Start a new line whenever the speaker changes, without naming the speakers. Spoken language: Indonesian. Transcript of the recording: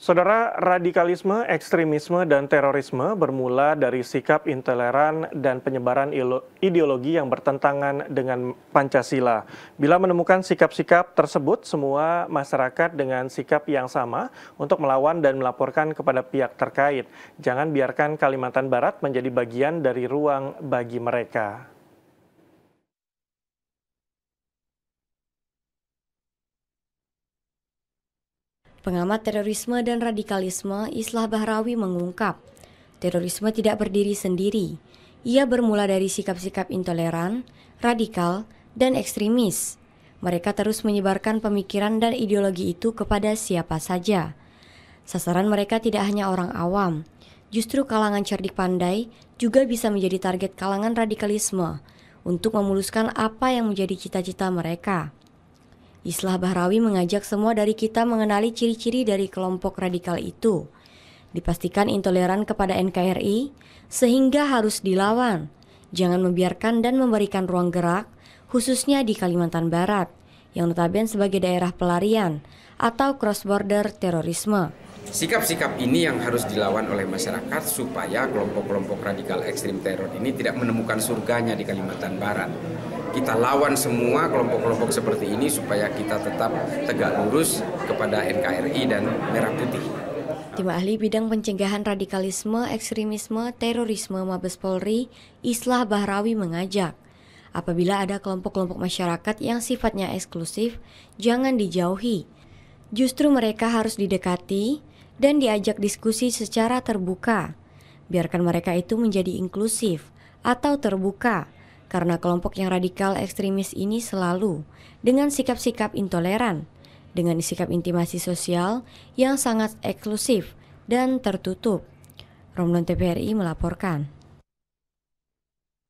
Saudara, radikalisme, ekstremisme, dan terorisme bermula dari sikap intoleran dan penyebaran ideologi yang bertentangan dengan Pancasila. Bila menemukan sikap-sikap tersebut, semua masyarakat dengan sikap yang sama untuk melawan dan melaporkan kepada pihak terkait. Jangan biarkan Kalimantan Barat menjadi bagian dari ruang bagi mereka.
Pengamat terorisme dan radikalisme Islah Bahrawi mengungkap, terorisme tidak berdiri sendiri. Ia bermula dari sikap-sikap intoleran, radikal, dan ekstremis. Mereka terus menyebarkan pemikiran dan ideologi itu kepada siapa saja. Sasaran mereka tidak hanya orang awam, justru kalangan cerdik pandai juga bisa menjadi target kalangan radikalisme untuk memuluskan apa yang menjadi cita-cita mereka. Islah Bahrawi mengajak semua dari kita mengenali ciri-ciri dari kelompok radikal itu. Dipastikan intoleran kepada NKRI, sehingga harus dilawan. Jangan membiarkan dan memberikan ruang gerak, khususnya di Kalimantan Barat, yang notabene sebagai daerah pelarian atau cross-border terorisme.
Sikap-sikap ini yang harus dilawan oleh masyarakat supaya kelompok-kelompok radikal ekstrim teror ini tidak menemukan surganya di Kalimantan Barat kita lawan semua kelompok-kelompok seperti ini supaya kita tetap tegak lurus kepada NKRI dan Merah Putih.
Tim ahli bidang pencegahan radikalisme, ekstremisme, terorisme Mabes Polri, Islah Bahrawi mengajak, apabila ada kelompok-kelompok masyarakat yang sifatnya eksklusif, jangan dijauhi. Justru mereka harus didekati dan diajak diskusi secara terbuka. Biarkan mereka itu menjadi inklusif atau terbuka karena kelompok yang radikal ekstremis ini selalu dengan sikap-sikap intoleran, dengan sikap intimasi sosial yang sangat eksklusif dan tertutup. Romlon TPRI melaporkan.